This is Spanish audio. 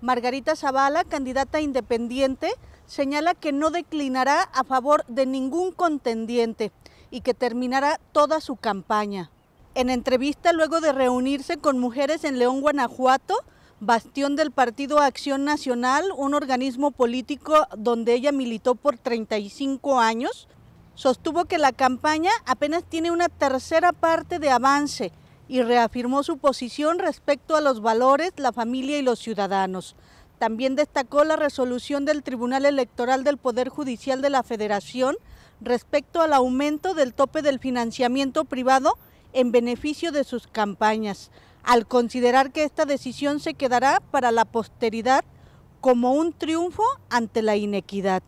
Margarita Zavala, candidata independiente, señala que no declinará a favor de ningún contendiente y que terminará toda su campaña. En entrevista luego de reunirse con mujeres en León, Guanajuato, bastión del partido Acción Nacional, un organismo político donde ella militó por 35 años, sostuvo que la campaña apenas tiene una tercera parte de avance y reafirmó su posición respecto a los valores, la familia y los ciudadanos. También destacó la resolución del Tribunal Electoral del Poder Judicial de la Federación respecto al aumento del tope del financiamiento privado en beneficio de sus campañas, al considerar que esta decisión se quedará para la posteridad como un triunfo ante la inequidad.